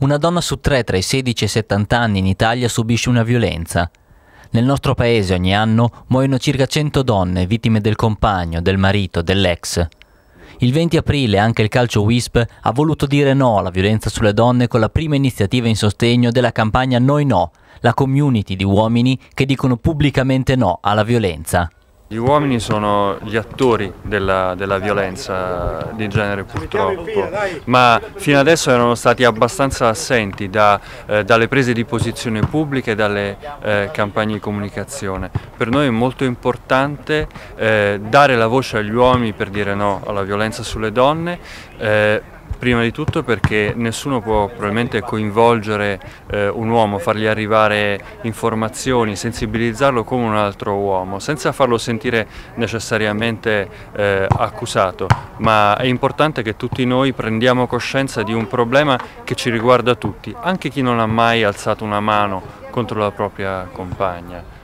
Una donna su tre tra i 16 e i 70 anni in Italia subisce una violenza. Nel nostro paese ogni anno muoiono circa 100 donne vittime del compagno, del marito, dell'ex. Il 20 aprile anche il calcio WISP ha voluto dire no alla violenza sulle donne con la prima iniziativa in sostegno della campagna Noi No, la community di uomini che dicono pubblicamente no alla violenza. Gli uomini sono gli attori della, della, violenza di genere purtroppo, ma fino adesso erano stati abbastanza assenti da, eh, dalle prese di posizione pubbliche e dalle eh, campagne di comunicazione. Per noi è molto importante eh, dare la voce agli uomini per dire no alla violenza sulle donne, eh, Prima di tutto perché nessuno può probabilmente coinvolgere eh, un uomo, fargli arrivare informazioni, sensibilizzarlo come un altro uomo, senza farlo sentire necessariamente eh, accusato, ma è importante che tutti noi prendiamo coscienza di un problema che ci riguarda tutti, anche chi non ha mai alzato una mano contro la propria compagna.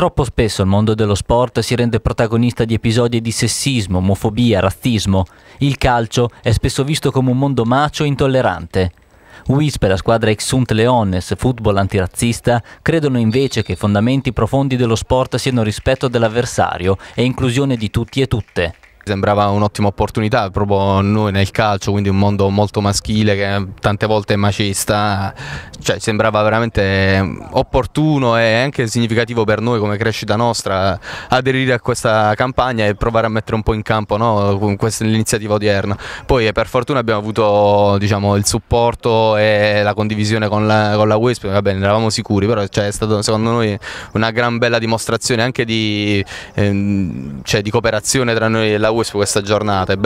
Troppo spesso il mondo dello sport si rende protagonista di episodi di sessismo, omofobia, razzismo. Il calcio è spesso visto come un mondo macio e intollerante. WISP e la squadra Exunt Leones, football antirazzista, credono invece che i fondamenti profondi dello sport siano rispetto dell'avversario e inclusione di tutti e tutte sembrava un'ottima opportunità proprio noi nel calcio, quindi un mondo molto maschile che tante volte è macista, cioè, sembrava veramente eh, opportuno e anche significativo per noi come crescita nostra aderire a questa campagna e provare a mettere un po' in campo no, questa odierna. Poi eh, per fortuna abbiamo avuto diciamo, il supporto e la condivisione con la, con la WISP, va bene, eravamo sicuri, però cioè, è stata secondo noi una gran bella dimostrazione anche di, ehm, cioè, di cooperazione tra noi e la WISP questa giornata.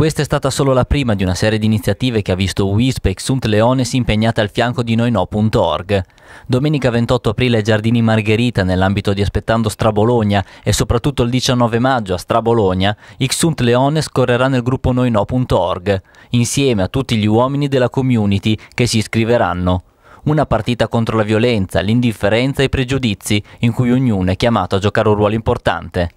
Questa è stata solo la prima di una serie di iniziative che ha visto WISP e Xunt Leones impegnate al fianco di noino.org. Domenica 28 aprile ai Giardini Margherita, nell'ambito di Aspettando Strabologna e soprattutto il 19 maggio a Strabologna, Xunt Leones correrà nel gruppo noino.org, insieme a tutti gli uomini della community che si iscriveranno una partita contro la violenza, l'indifferenza e i pregiudizi, in cui ognuno è chiamato a giocare un ruolo importante.